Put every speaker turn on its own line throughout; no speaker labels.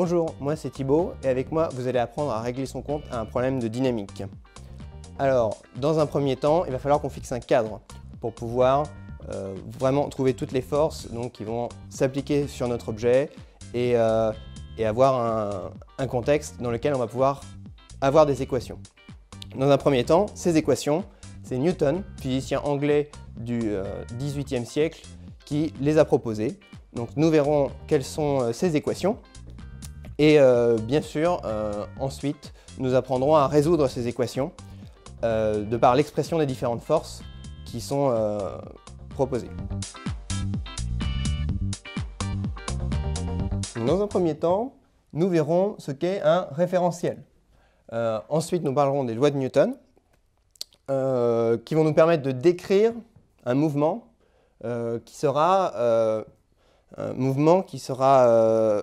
Bonjour, moi c'est Thibaut et avec moi vous allez apprendre à régler son compte à un problème de dynamique. Alors, dans un premier temps, il va falloir qu'on fixe un cadre pour pouvoir euh, vraiment trouver toutes les forces qui vont s'appliquer sur notre objet et, euh, avoir un, contexte dans lequel on va pouvoir avoir des équations. Dans un premier temps, ces équations, c'est Newton, physicien anglais du 18e euh, siècle, qui les a proposées. Donc nous verrons quelles sont ces équations et euh, bien sûr, euh, ensuite, nous apprendrons à résoudre ces équations euh, de par l'expression des différentes forces qui sont proposées. Dans un premier temps, nous verrons ce qu'est un référentiel. ensuite, nous parlerons des lois de Newton, qui vont nous permettre de décrire un mouvement qui sera, un mouvement qui sera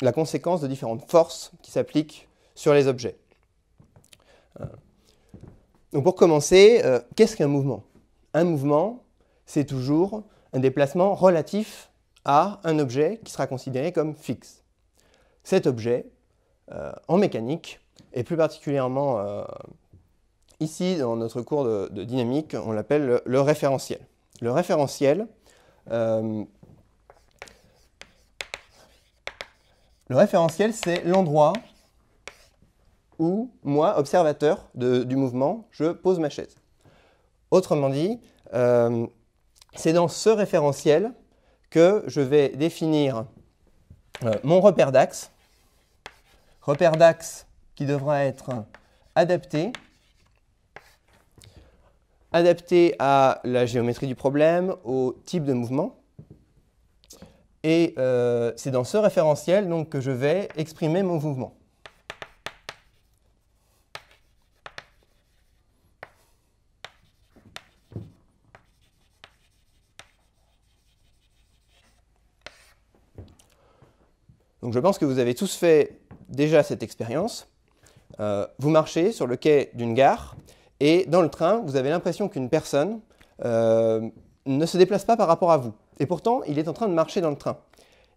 la conséquence de différentes forces qui s'appliquent sur les objets. Euh. Donc pour commencer, euh, qu'est-ce qu'un mouvement Un mouvement, c'est toujours un déplacement relatif à un objet qui sera considéré comme fixe. Cet objet, euh, en mécanique, et plus particulièrement ici dans notre cours de, dynamique, on l'appelle le, référentiel. Le référentiel, Le référentiel, c'est l'endroit où moi, observateur du mouvement, je pose ma chaise. Autrement dit, euh, c'est dans ce référentiel que je vais définir euh, mon repère d'axe, repère d'axe qui devra être adapté, adapté à la géométrie du problème, au type de mouvement, et euh, c'est dans ce référentiel donc, que je vais exprimer mon mouvement. Donc je pense que vous avez tous fait déjà cette expérience. Euh, vous marchez sur le quai d'une gare et dans le train, vous avez l'impression qu'une personne euh, ne se déplace pas par rapport à vous. Et pourtant, il est en train de marcher dans le train.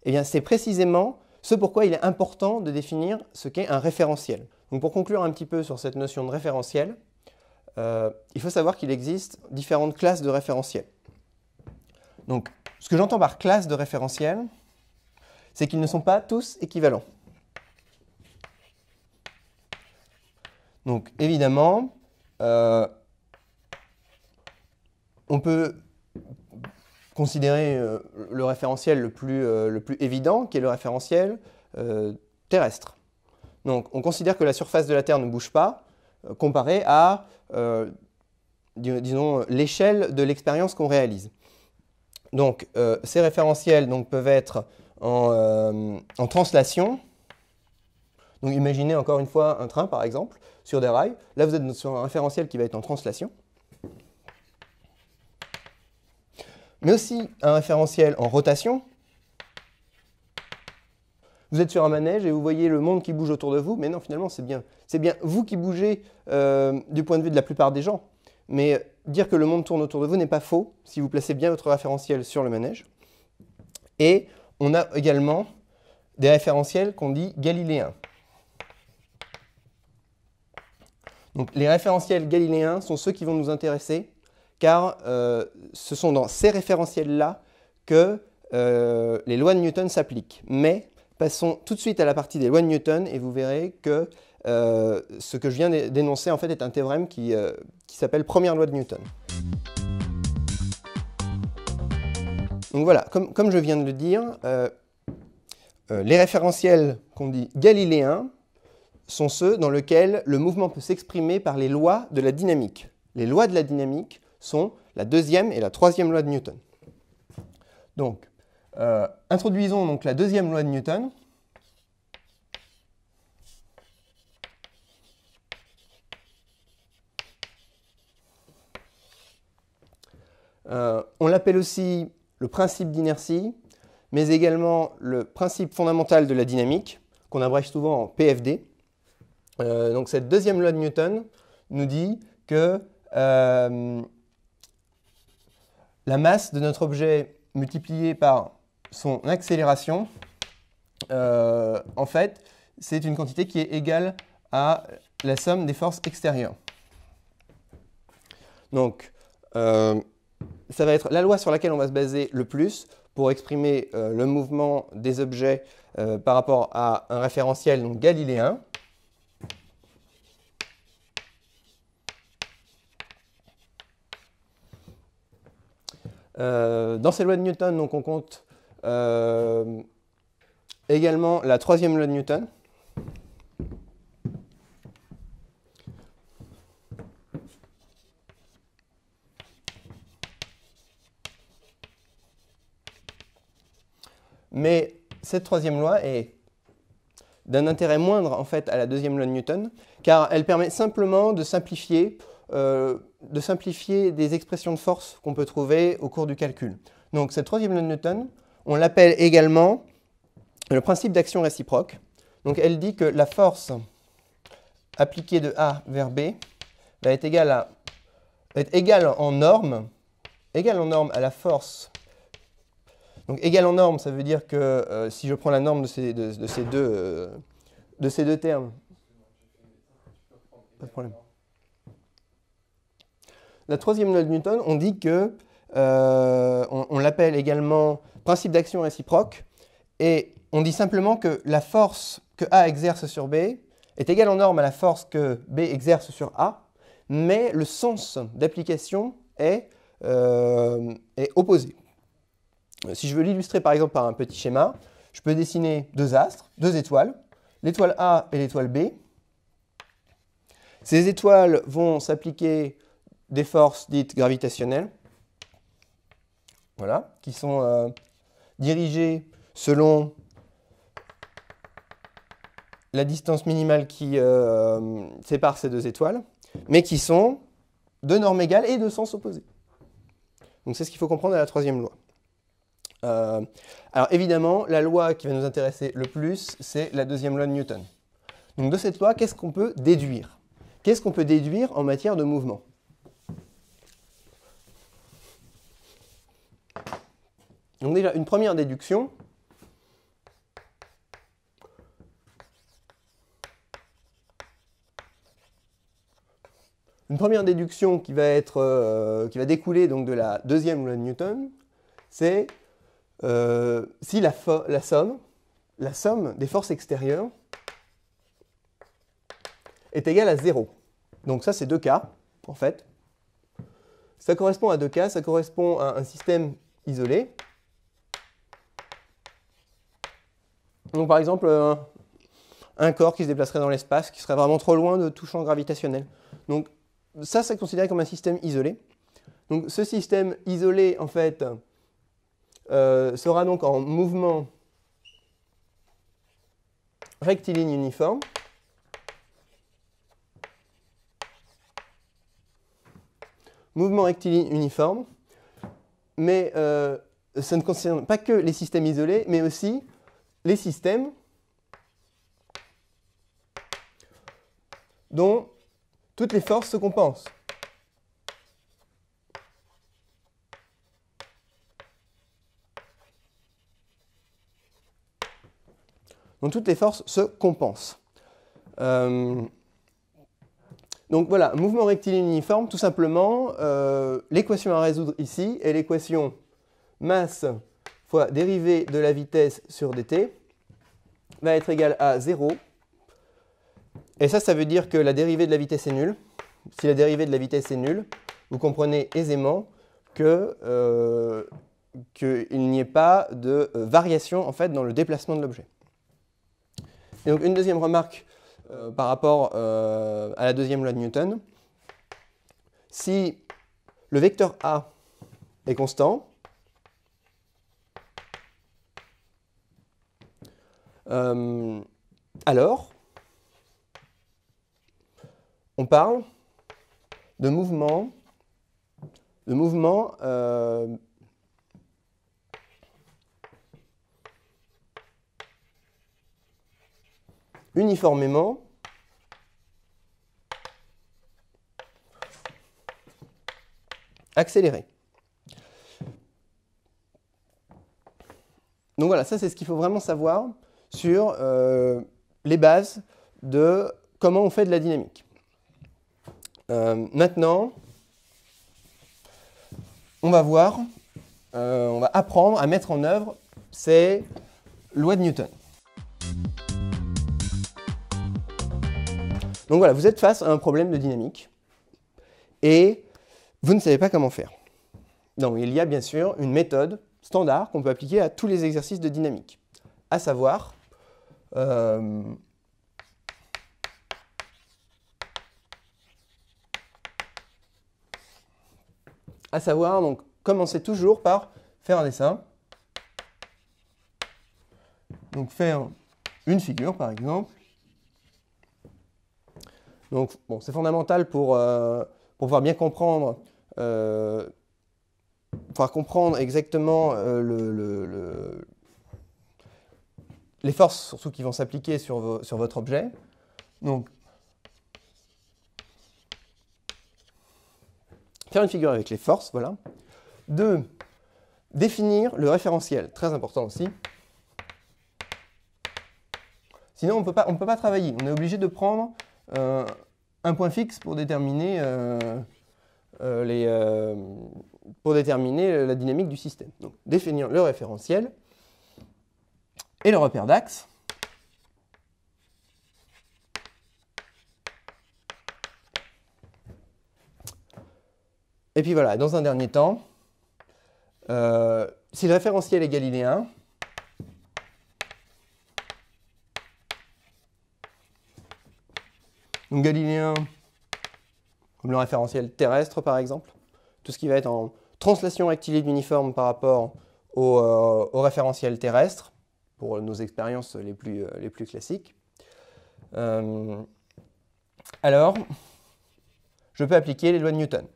Eh bien c'est précisément ce pourquoi il est important de définir ce qu'est un référentiel. Donc pour conclure un petit peu sur cette notion de référentiel, euh, il faut savoir qu'il existe différentes classes de référentiels. Donc ce que j'entends par classe de référentiel, c'est qu'ils ne sont pas tous équivalents. Donc évidemment, euh, on peut considérer euh, le référentiel le plus, euh, le plus évident, qui est le référentiel euh, terrestre. Donc on considère que la surface de la Terre ne bouge pas, comparé à, disons, l'échelle de l'expérience qu'on réalise. Donc ces référentiels donc, peuvent être en, en translation, donc imaginez encore une fois un train par exemple sur des rails. Là vous êtes sur un référentiel qui va être en translation. mais aussi un référentiel en rotation. Vous êtes sur un manège et vous voyez le monde qui bouge autour de vous, mais non, finalement, c'est bien, vous qui bougez euh, du point de vue de la plupart des gens. Mais dire que le monde tourne autour de vous n'est pas faux si vous placez bien votre référentiel sur le manège. Et on a également des référentiels qu'on dit galiléens. Donc les référentiels galiléens sont ceux qui vont nous intéresser car euh, ce sont dans ces référentiels-là que euh, les lois de Newton s'appliquent. Mais passons tout de suite à la partie des lois de Newton et vous verrez que euh, ce que je viens d'énoncer en fait est un théorème qui, s'appelle première loi de Newton. Donc voilà, comme, comme je viens de le dire, les référentiels qu'on dit galiléens sont ceux dans lesquels le mouvement peut s'exprimer par les lois de la dynamique. Les lois de la dynamique sont la deuxième et la troisième loi de Newton. Donc, euh, introduisons donc la deuxième loi de Newton. Euh, on l'appelle aussi le principe d'inertie, mais également le principe fondamental de la dynamique, qu'on abrège souvent en PFD. Euh, donc cette deuxième loi de Newton nous dit que la masse de notre objet multipliée par son accélération, euh, en fait, c'est une quantité qui est égale à la somme des forces extérieures. Donc, euh, ça va être la loi sur laquelle on va se baser le plus pour exprimer euh, le mouvement des objets par rapport à un référentiel galiléen. Euh, dans ces lois de Newton, on compte euh, également la troisième loi de Newton. Mais cette troisième loi est d'un intérêt moindre en fait à la deuxième loi de Newton, car elle permet simplement de simplifier euh, de simplifier des expressions de force qu'on peut trouver au cours du calcul. Donc cette troisième loi de Newton, on l'appelle également le principe d'action réciproque. Donc elle dit que la force appliquée de A vers B va être égale, à, être égale en norme égale en norme à la force. Donc égale en norme, ça veut dire que euh, si je prends la norme de ces, de, ces, deux, euh, de ces deux termes, pas de problème. La troisième loi de Newton, on dit que, euh, on, l'appelle également principe d'action réciproque, et on dit simplement que la force que A exerce sur B est égale en norme à la force que B exerce sur A, mais le sens d'application est, euh, opposé. Euh, si je veux l'illustrer par exemple par un petit schéma, je peux dessiner deux astres, deux étoiles, l'étoile A et l'étoile B. Ces étoiles vont s'appliquer des forces dites gravitationnelles, voilà, qui sont euh, dirigées selon la distance minimale qui euh, sépare ces deux étoiles, mais qui sont de normes égales et de sens opposés. Donc c'est ce qu'il faut comprendre à la troisième loi. Euh, alors évidemment, la loi qui va nous intéresser le plus, c'est la deuxième loi de Newton. Donc de cette loi, qu'est-ce qu'on peut déduire Qu'est-ce qu'on peut déduire en matière de mouvement Donc déjà, une première déduction, Une première déduction qui va, être, euh, qui va découler donc de la deuxième loi de Newton, c'est euh, si la, somme, la somme des forces extérieures est égale à 0. Donc ça, c'est deux cas, en fait. Ça correspond à deux cas, ça correspond à un système isolé, Donc par exemple, euh, un corps qui se déplacerait dans l'espace, qui serait vraiment trop loin de tout champ gravitationnel. Donc ça, c'est considéré comme un système isolé. Donc ce système isolé, en fait, euh, sera donc en mouvement rectiligne uniforme. Mouvement rectiligne uniforme. Mais euh, ça ne concerne pas que les systèmes isolés, mais aussi les systèmes dont toutes les forces se compensent. Donc toutes les forces se compensent. Euh, donc voilà, mouvement rectiligne uniforme, tout simplement, euh, l'équation à résoudre ici est l'équation masse fois dérivée de la vitesse sur dt va être égale à 0. Et ça, ça veut dire que la dérivée de la vitesse est nulle. Si la dérivée de la vitesse est nulle, vous comprenez aisément que euh, qu'il n'y ait pas de euh, variation en fait dans le déplacement de l'objet. Et donc une deuxième remarque euh, par rapport à la deuxième loi de Newton, si le vecteur A est constant, Euh, alors, on parle de mouvement de mouvement euh, uniformément accéléré. Donc voilà, ça c'est ce qu'il faut vraiment savoir sur euh, les bases de comment on fait de la dynamique. Euh, maintenant, on va voir, euh, on va apprendre à mettre en œuvre ces lois de Newton. Donc voilà, vous êtes face à un problème de dynamique et vous ne savez pas comment faire. Donc il y a bien sûr une méthode standard qu'on peut appliquer à tous les exercices de dynamique, à savoir euh, à savoir, donc, commencer toujours par faire un dessin. Donc, faire une figure, par exemple. Donc, bon, c'est fondamental pour, euh, pour, pouvoir bien comprendre, euh, pouvoir comprendre exactement euh, le, les forces surtout qui vont s'appliquer sur, votre objet. Donc, faire une figure avec les forces, voilà. De définir le référentiel, très important aussi. Sinon, on ne peut pas travailler. On est obligé de prendre euh, un point fixe pour déterminer, euh, euh, les, pour déterminer la dynamique du système. Donc, définir le référentiel et le repère d'axe. Et puis voilà, dans un dernier temps, euh, si le référentiel est galiléen, donc galiléen comme le référentiel terrestre par exemple, tout ce qui va être en translation rectiligne uniforme par rapport au euh, référentiel terrestre, pour nos expériences les plus, euh, les plus classiques. Euh, alors, je peux appliquer les lois de Newton.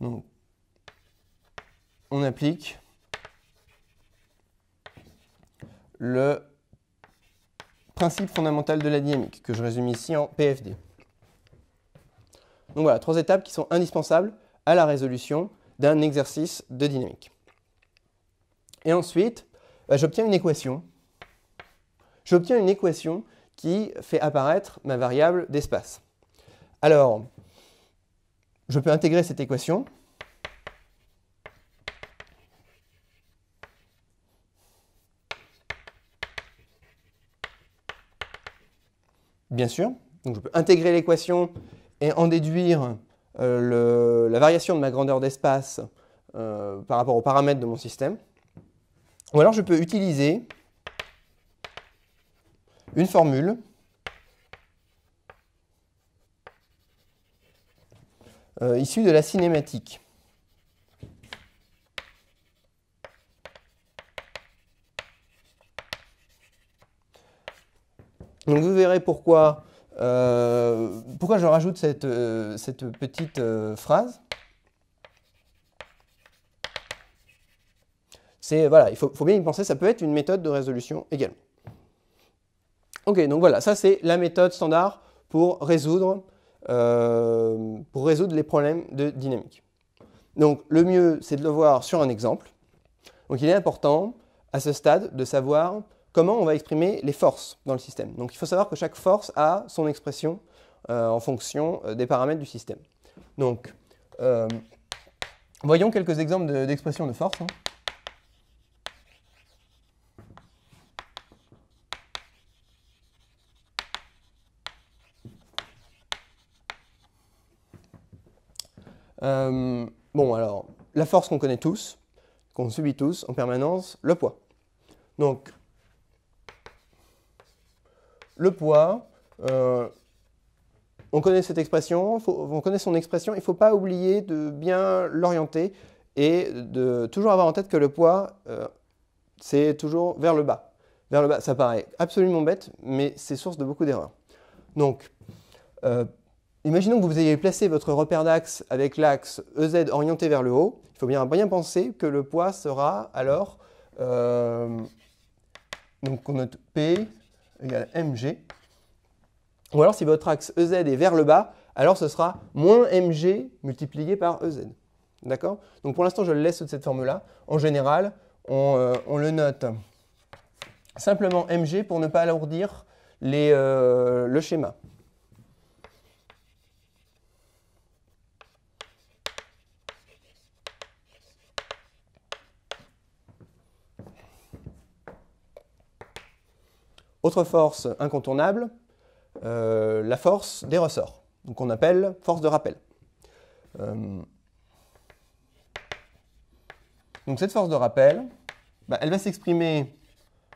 on applique le principe fondamental de la dynamique, que je résume ici en PFD. Donc voilà, trois étapes qui sont indispensables à la résolution d'un exercice de dynamique. Et ensuite, bah, j'obtiens une équation. J'obtiens une équation qui fait apparaître ma variable d'espace. Alors, je peux intégrer cette équation. Bien sûr. Donc je peux intégrer l'équation et en déduire euh, la variation de ma grandeur d'espace euh, par rapport aux paramètres de mon système. Ou alors je peux utiliser une formule euh, issue de la cinématique. vous verrez euh, pourquoi, je rajoute cette euh, petite phrase. C'est, voilà, il faut, bien y penser, ça peut être une méthode de résolution également. Ok, donc voilà, ça c'est la méthode standard pour résoudre, euh, pour résoudre les problèmes de dynamique. Donc le mieux, c'est de le voir sur un exemple. Donc il est important, à ce stade, de savoir comment on va exprimer les forces dans le système. Donc il faut savoir que chaque force a son expression euh, en fonction euh, des paramètres du système. Donc, voyons quelques exemples d'expressions de, forces. force. Hein. Euh, bon, alors, la force qu'on connaît tous, qu'on subit tous en permanence, le poids. Donc, le poids, euh, on connaît cette expression, on connaît son expression, il ne faut pas oublier de bien l'orienter et de toujours avoir en tête que le poids, euh, c'est toujours vers le bas. Vers le bas, ça paraît absolument bête, mais c'est source de beaucoup d'erreurs. Donc, Imaginons que vous ayez placé votre repère d'axe avec l'axe EZ orienté vers le haut. Il faut bien, bien penser que le poids sera alors... Euh, donc on note P égale mg. Ou alors si votre axe EZ est vers le bas, alors ce sera moins mg multiplié par EZ. D'accord Donc pour l'instant, je le laisse de cette forme là En général, euh, on, le note simplement mg pour ne pas alourdir euh, le schéma. Autre force incontournable, euh, la force des ressorts, qu'on appelle force de rappel. Euh, donc cette force de rappel, bah, elle va s'exprimer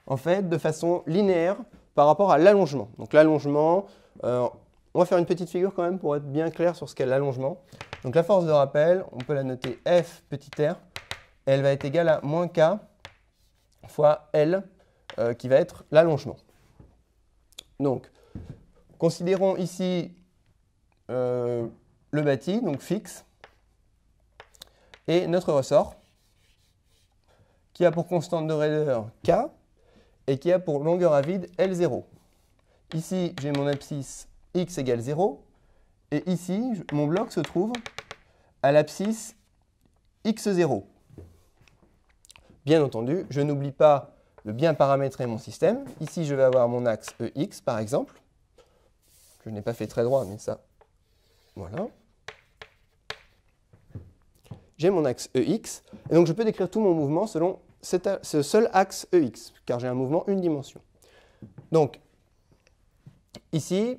en fait de façon linéaire par rapport à l'allongement. Donc l'allongement, euh, on va faire une petite figure quand même pour être bien clair sur ce qu'est l'allongement. Donc la force de rappel, on peut la noter F petit r, elle va être égale à moins K fois L, qui va être l'allongement. Donc, considérons ici euh, le bâti, donc fixe, et notre ressort, qui a pour constante de raideur K, et qui a pour longueur à vide L0. Ici, j'ai mon abscisse x égale 0, et ici, mon bloc se trouve à l'abscisse x0. Bien entendu, je n'oublie pas de bien paramétrer mon système. Ici, je vais avoir mon axe EX, par exemple, je n'ai pas fait très droit, mais ça, voilà. J'ai mon axe EX, et donc je peux décrire tout mon mouvement selon ce seul axe EX, car j'ai un mouvement une dimension. Donc, ici,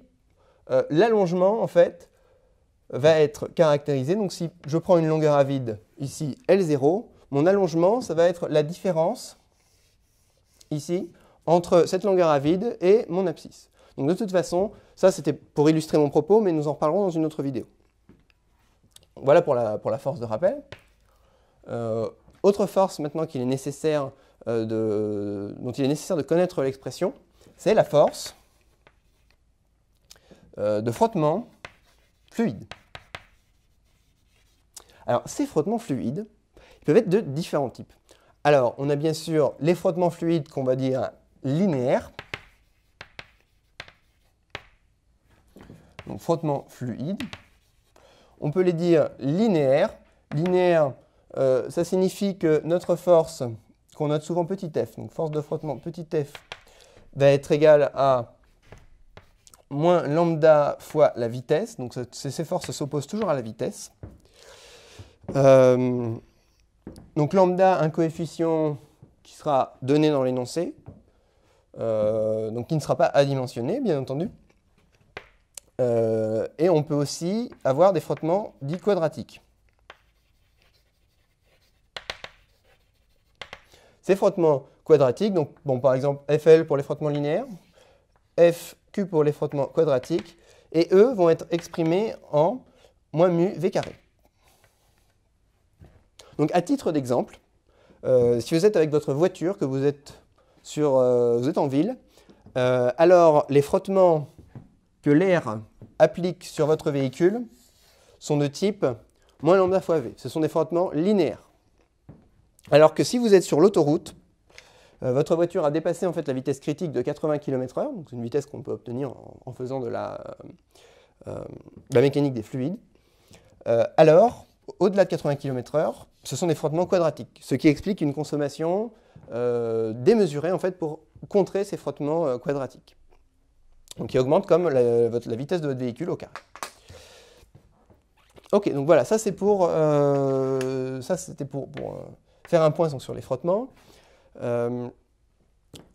euh, l'allongement, en fait, va être caractérisé. Donc, si je prends une longueur à vide, ici, L0, mon allongement, ça va être la différence ici, entre cette longueur à vide et mon abscisse. Donc de toute façon, ça c'était pour illustrer mon propos, mais nous en reparlerons dans une autre vidéo. Voilà pour la, pour la force de rappel. Euh, autre force maintenant qu'il est nécessaire, euh, de, dont il est nécessaire de connaître l'expression, c'est la force euh, de frottement fluide. Alors ces frottements fluides, peuvent être de différents types. Alors, on a bien sûr les frottements fluides qu'on va dire linéaires. Donc, frottements fluides. On peut les dire linéaires. Linéaire, euh, ça signifie que notre force, qu'on note souvent petit f, donc force de frottement petit f, va être égale à moins lambda fois la vitesse. Donc, ces forces s'opposent toujours à la vitesse. Euh, donc lambda, un coefficient qui sera donné dans l'énoncé, euh, donc qui ne sera pas adimensionné, bien entendu. Euh, et on peut aussi avoir des frottements dits quadratiques. Ces frottements quadratiques, donc bon, par exemple FL pour les frottements linéaires, FQ pour les frottements quadratiques, et eux vont être exprimés en moins mu v carré. Donc à titre d'exemple, euh, si vous êtes avec votre voiture, que vous êtes, sur, euh, vous êtes en ville, euh, alors les frottements que l'air applique sur votre véhicule sont de type moins lambda fois V. Ce sont des frottements linéaires. Alors que si vous êtes sur l'autoroute, votre voiture a dépassé en fait la vitesse critique de 80 km/h, donc une vitesse qu'on peut obtenir en, faisant de la, de la mécanique des fluides. alors, au-delà de 80 km/h, ce sont des frottements quadratiques, ce qui explique une consommation euh, démesurée en fait pour contrer ces frottements euh, quadratiques. Donc qui augmente comme la, vitesse de votre véhicule au carré. Ok, donc voilà, ça c'est pour, euh, ça c'était pour, faire un point sur les frottements.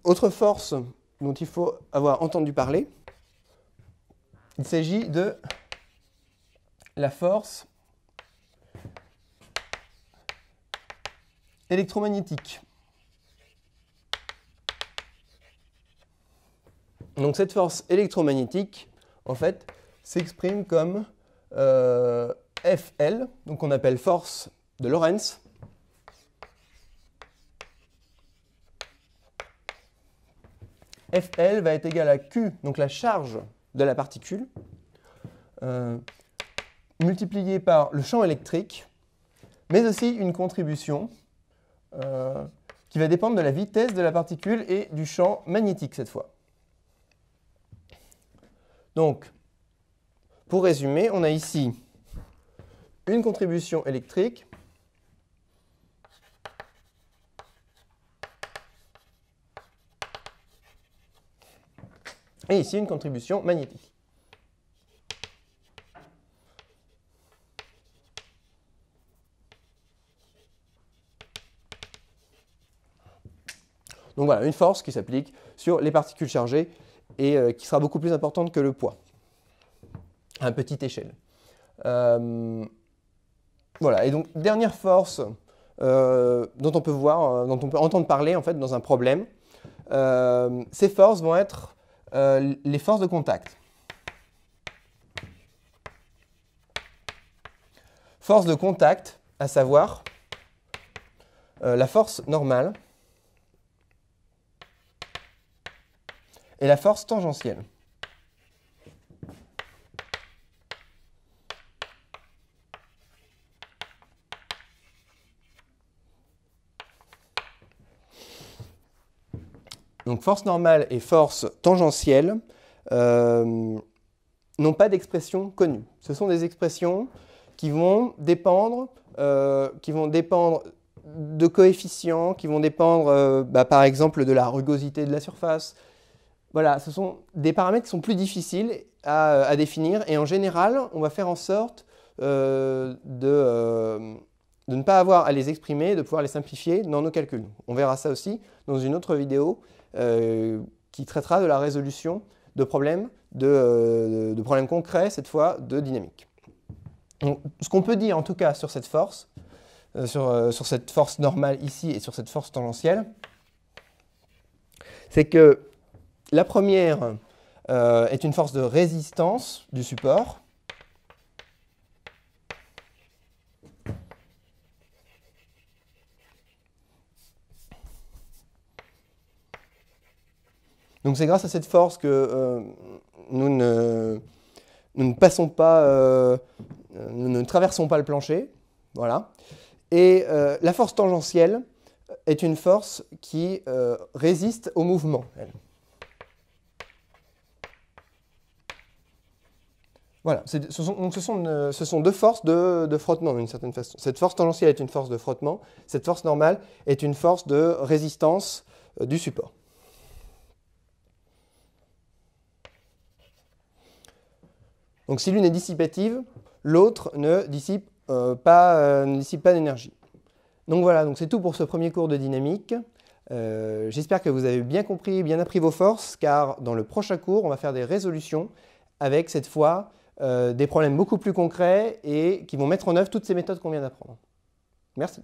autre force dont il faut avoir entendu parler, il s'agit de la force électromagnétique. Donc cette force électromagnétique, en fait, s'exprime comme euh, FL, donc on appelle force de Lorentz. FL va être égal à Q, donc la charge de la particule, euh, multipliée par le champ électrique, mais aussi une contribution euh, qui va dépendre de la vitesse de la particule et du champ magnétique cette fois. Donc, pour résumer, on a ici une contribution électrique et ici une contribution magnétique. Donc voilà, une force qui s'applique sur les particules chargées et euh, qui sera beaucoup plus importante que le poids à petite échelle. Euh, voilà, et donc dernière force euh, dont on peut voir, dont on peut entendre parler en fait dans un problème, ces forces vont être les forces de contact. Force de contact, à savoir la force normale et la force tangentielle. Donc force normale et force tangentielle euh, n'ont pas d'expression connue. Ce sont des expressions qui vont dépendre, euh, qui vont dépendre de coefficients, qui vont dépendre euh, bah, par exemple de la rugosité de la surface, voilà, ce sont des paramètres qui sont plus difficiles à, euh, définir et en général, on va faire en sorte euh, euh, de, ne pas avoir à les exprimer, de pouvoir les simplifier dans nos calculs. On verra ça aussi dans une autre vidéo qui traitera de la résolution de problèmes, de, problèmes concrets, cette fois de dynamique. ce qu'on peut dire en tout cas sur cette force, sur, sur cette force normale ici et sur cette force tangentielle, c'est que la première euh, est une force de résistance du support. Donc c'est grâce à cette force que euh, nous, ne, passons pas, euh, nous ne traversons pas le plancher. Voilà. Et la force tangentielle est une force qui résiste au mouvement. Voilà, euh, ce sont, deux forces de, frottement d'une certaine façon. Cette force tangentielle est une force de frottement, cette force normale est une force de résistance euh, du support. Donc si l'une est dissipative, l'autre euh, ne dissipe pas, d'énergie. Donc voilà, donc c'est tout pour ce premier cours de dynamique. J'espère que vous avez bien compris, bien appris vos forces, car dans le prochain cours, on va faire des résolutions avec cette fois euh, des problèmes beaucoup plus concrets et qui vont mettre en œuvre toutes ces méthodes qu'on vient d'apprendre. Merci.